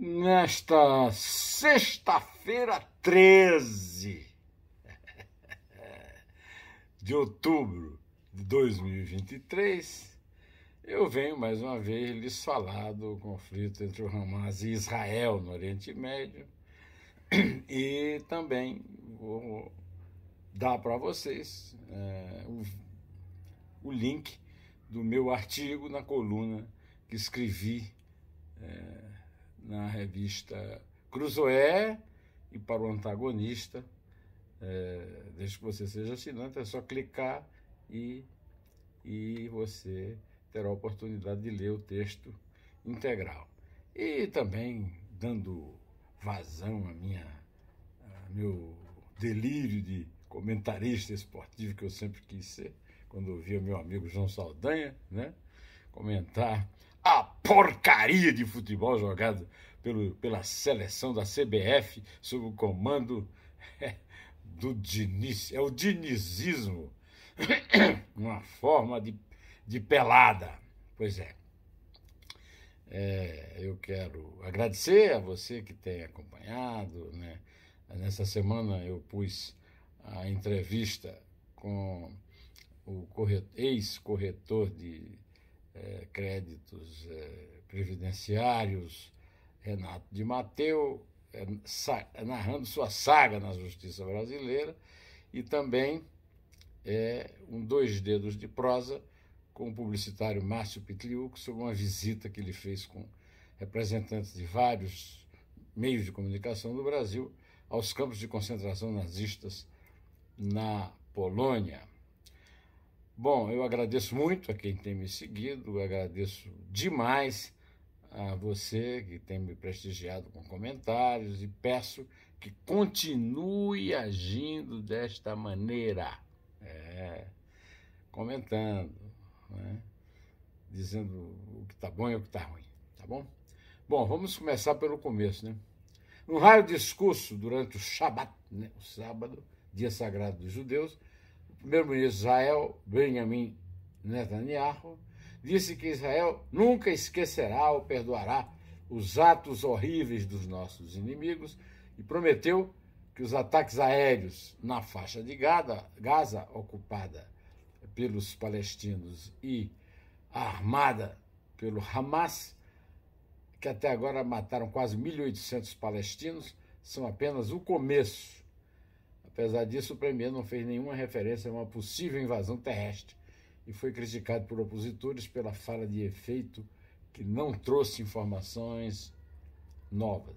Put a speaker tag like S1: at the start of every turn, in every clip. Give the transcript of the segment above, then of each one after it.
S1: nesta sexta-feira 13 de outubro de 2023, eu venho mais uma vez lhes falar do conflito entre o Hamas e Israel no Oriente Médio e também vou dar para vocês é, o, o, link do meu artigo na coluna que escrevi. É, na revista Cruzoé e para o antagonista. É, desde que você seja assinante, é só clicar e, e você terá a oportunidade de ler o texto integral. E também dando vazão a minha, a meu delírio de comentarista esportivo que eu sempre quis ser, quando ouvia meu amigo João Saldanha, né? comentar a porcaria de futebol jogado pelo, pela seleção da CBF sob o comando é, do Diniz. É o dinizismo, uma forma de, de pelada. Pois é. é. Eu quero agradecer a você que tem acompanhado. Né? Nessa semana eu pus a entrevista com o ex-corretor de é, créditos é, previdenciários, Renato de Mateu, é, narrando sua saga na justiça brasileira, e também um Dois Dedos de Prosa com o publicitário Márcio Pitliuc, sobre uma visita que ele fez com representantes de vários meios de comunicação do Brasil aos campos de concentração nazistas na Polônia. Bom, eu agradeço muito a quem tem me seguido, agradeço demais a você que tem me prestigiado com comentários e peço que continue agindo desta maneira, é, comentando, né? dizendo o que está bom e o que está ruim, tá bom? Bom, vamos começar pelo começo, né? No raio discurso durante o Shabat, né? o sábado, dia sagrado dos judeus, primeiro-ministro de Israel, Benjamin Netanyahu, disse que Israel nunca esquecerá ou perdoará os atos horríveis dos nossos inimigos e prometeu que os ataques aéreos na faixa de Gaza, ocupada pelos palestinos e armada pelo Hamas, que até agora mataram quase 1.800 palestinos, são apenas o começo Apesar disso, o premier não fez nenhuma referência a uma possível invasão terrestre e foi criticado por opositores pela fala de efeito que não trouxe informações novas.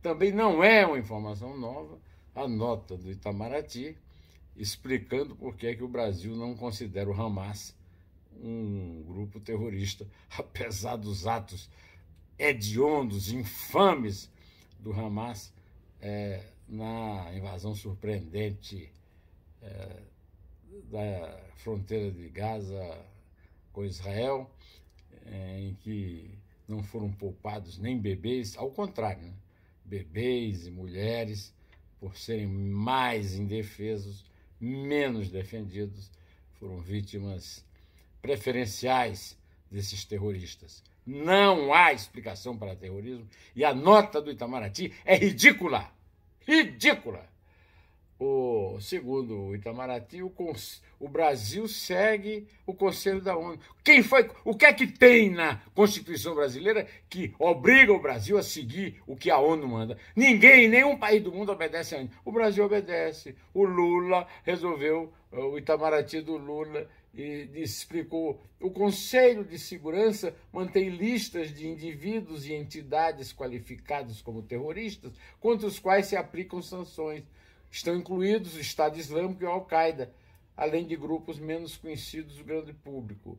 S1: Também não é uma informação nova a nota do Itamaraty explicando por que, é que o Brasil não considera o Hamas um grupo terrorista, apesar dos atos hediondos, infames do Hamas. É, na invasão surpreendente é, da fronteira de Gaza com Israel, é, em que não foram poupados nem bebês, ao contrário, né? bebês e mulheres, por serem mais indefesos, menos defendidos, foram vítimas preferenciais desses terroristas. Não há explicação para terrorismo e a nota do Itamaraty é ridícula ridícula. O, segundo o Itamaraty, o, o Brasil segue o Conselho da ONU. Quem foi? O que é que tem na Constituição brasileira que obriga o Brasil a seguir o que a ONU manda? Ninguém, nenhum país do mundo obedece a ONU. O Brasil obedece. O Lula resolveu o Itamaraty do Lula e explicou: o Conselho de Segurança mantém listas de indivíduos e entidades qualificados como terroristas, contra os quais se aplicam sanções. Estão incluídos o Estado Islâmico e a Al-Qaeda, além de grupos menos conhecidos do grande público.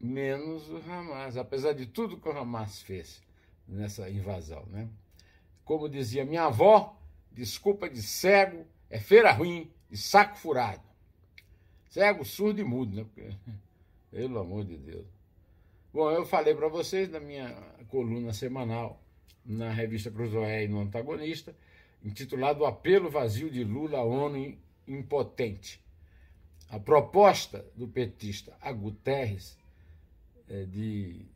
S1: Menos o Hamas, apesar de tudo que o Hamas fez nessa invasão. Né? Como dizia minha avó, desculpa de cego, é feira ruim, e saco furado. Cego, é surdo e mudo, né? Porque, pelo amor de Deus. Bom, eu falei para vocês na minha coluna semanal na revista Cruzoé e no Antagonista, intitulado Apelo Vazio de Lula à ONU Impotente. A proposta do petista a Guterres é, de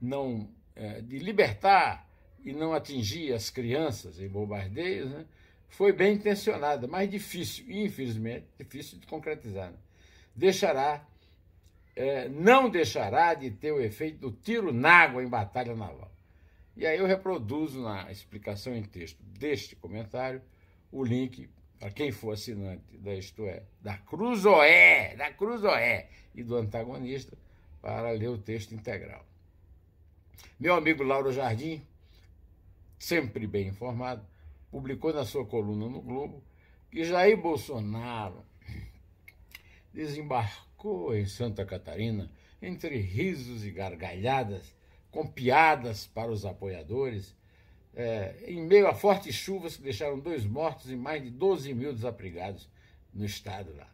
S1: não é, de libertar e não atingir as crianças em bombardeios, né? foi bem intencionada, mas difícil, infelizmente, difícil de concretizar. Né? Deixará, é, não deixará de ter o efeito do tiro na água em batalha naval. E aí eu reproduzo na explicação em texto deste comentário o link para quem for assinante da Isto É, da Cruzoé, da Cruzoé e do antagonista, para ler o texto integral. Meu amigo Lauro Jardim, sempre bem informado, publicou na sua coluna no Globo que Jair Bolsonaro desembarcou em Santa Catarina entre risos e gargalhadas, com piadas para os apoiadores, é, em meio a fortes chuvas que deixaram dois mortos e mais de 12 mil desabrigados no estado lá.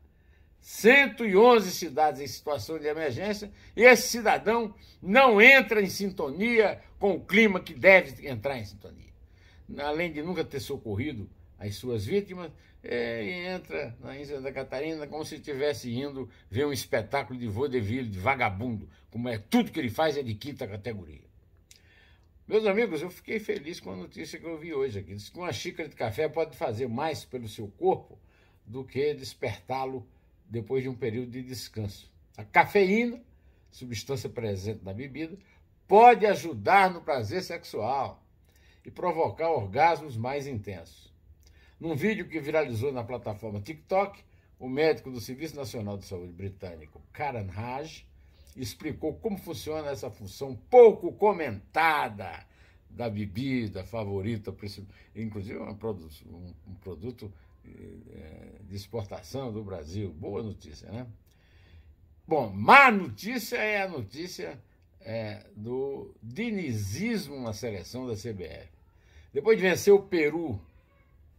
S1: 111 cidades em situação de emergência e esse cidadão não entra em sintonia com o clima que deve entrar em sintonia além de nunca ter socorrido as suas vítimas, é, entra na Índia da Catarina como se estivesse indo ver um espetáculo de vaudeville, de vagabundo, como é tudo que ele faz é de quinta categoria. Meus amigos, eu fiquei feliz com a notícia que eu vi hoje aqui. Diz que uma xícara de café pode fazer mais pelo seu corpo do que despertá-lo depois de um período de descanso. A cafeína, substância presente na bebida, pode ajudar no prazer sexual e provocar orgasmos mais intensos. Num vídeo que viralizou na plataforma TikTok, o médico do Serviço Nacional de Saúde britânico, Karan Raj, explicou como funciona essa função pouco comentada da bebida favorita, inclusive um produto, um eh, produto eh, de exportação do Brasil. Boa notícia, né? Bom, má notícia é a notícia é, do dinizismo na seleção da CBF. Depois de vencer o Peru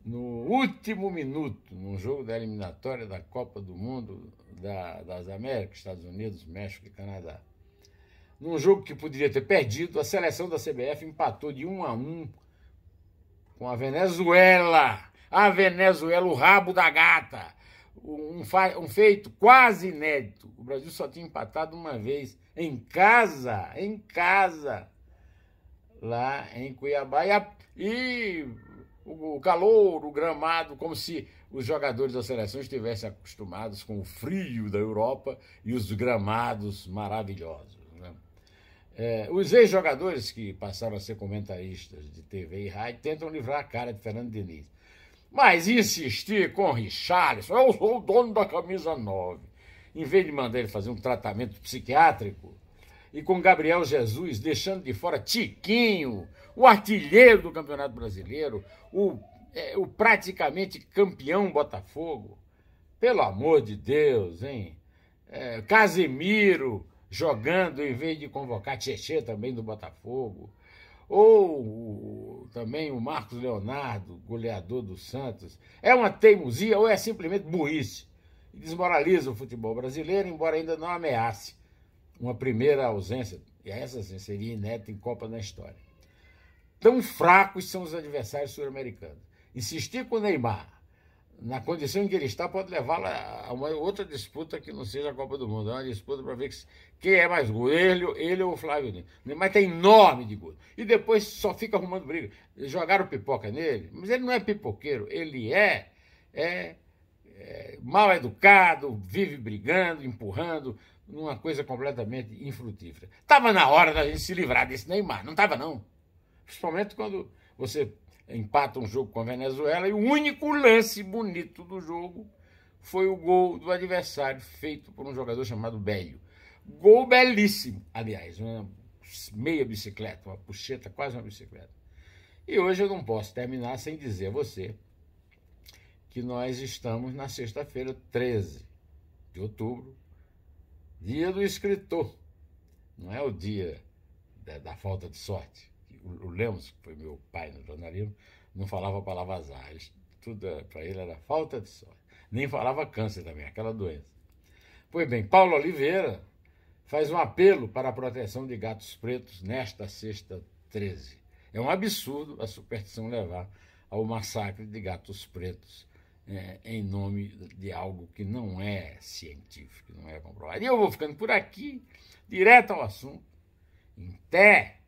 S1: no último minuto, num jogo da eliminatória da Copa do Mundo da, das Américas, Estados Unidos, México e Canadá. Num jogo que poderia ter perdido, a seleção da CBF empatou de 1 um a 1 um com a Venezuela. A Venezuela, o rabo da gata. Um, um, feito quase inédito. O Brasil só tinha empatado uma vez em casa, em casa, lá em Cuiabá. E a e o calor, o gramado, como se os jogadores da seleção estivessem acostumados com o frio da Europa e os gramados maravilhosos. Né? É, os ex-jogadores que passaram a ser comentaristas de TV e rádio tentam livrar a cara de Fernando Diniz. Mas insistir com Richarlison, eu sou o dono da camisa 9. Em vez de mandar ele fazer um tratamento psiquiátrico, e com Gabriel Jesus, deixando de fora Tiquinho, o artilheiro do Campeonato Brasileiro, o, é, o praticamente campeão Botafogo. Pelo amor de Deus, hein? É, Casemiro jogando em vez de convocar Tietê também do Botafogo. Ou também o Marcos Leonardo, goleador do Santos. É uma teimosia ou é simplesmente burrice? Desmoraliza o futebol brasileiro, embora ainda não ameace uma primeira ausência, e essa sim, seria inédita em Copa na história. Tão fracos são os adversários sul-americanos. Insistir com o Neymar, na condição em que ele está, pode levá-lo a uma outra disputa que não seja a Copa do Mundo. É uma disputa para ver quem é mais gol, ele, ele ou o Flávio Nunes. Neymar tem enorme de gol. E depois só fica arrumando briga. Jogaram pipoca nele, mas ele não é pipoqueiro, ele é, é, é mal educado, vive brigando, empurrando, numa coisa completamente infrutífera. Estava na hora da gente se livrar desse Neymar, não estava não. Principalmente quando você empata um jogo com a Venezuela e o único lance bonito do jogo foi o gol do adversário feito por um jogador chamado Bélio. Gol belíssimo, aliás, uma meia bicicleta, uma puxeta, quase uma bicicleta. E hoje eu não posso terminar sem dizer a você que nós estamos na sexta-feira, 13 de outubro, dia do escritor, não é o dia da, da falta de sorte. O, o, Lemos, que foi meu pai no jornalismo, não falava a palavra azar, ele, tudo para ele era falta de sorte. Nem falava câncer também, aquela doença. Pois bem, Paulo Oliveira faz um apelo para a proteção de gatos pretos nesta sexta 13. É um absurdo a superstição levar ao massacre de gatos pretos é, em nome de algo que não é científico, não é comprovado. E eu vou ficando por aqui, direto ao assunto. Até!